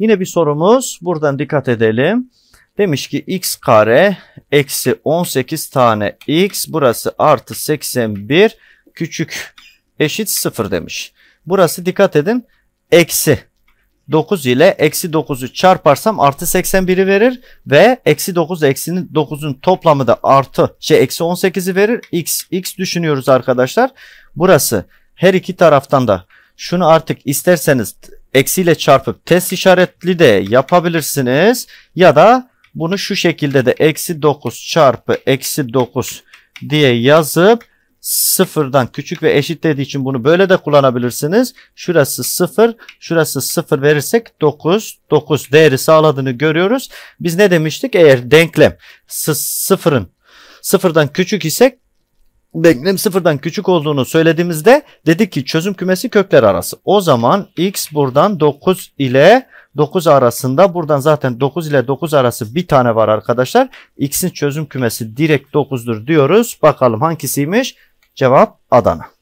Yine bir sorumuz buradan dikkat edelim. Demiş ki x kare eksi 18 tane x burası artı 81 küçük eşit 0 demiş. Burası dikkat edin eksi 9 ile eksi 9'u çarparsam artı 81'i verir ve eksi 9 eksi 9'un toplamı da artı şey eksi 18'i verir. X, X düşünüyoruz arkadaşlar. Burası her iki taraftan da şunu artık isterseniz eksiyle çarpıp test işaretli de yapabilirsiniz. Ya da bunu şu şekilde de eksi 9 çarpı eksi 9 diye yazıp sıfırdan küçük ve eşit dediği için bunu böyle de kullanabilirsiniz. Şurası sıfır, şurası sıfır verirsek 9, 9 değeri sağladığını görüyoruz. Biz ne demiştik? Eğer denklem sıfırın sıfırdan küçük isek denklemin sıfırdan küçük olduğunu söylediğimizde dedik ki çözüm kümesi kökler arası. O zaman x buradan 9 ile 9 arasında buradan zaten 9 ile 9 arası bir tane var arkadaşlar. X'in çözüm kümesi direkt 9'dur diyoruz. Bakalım hangisiymiş? Cevap Adana.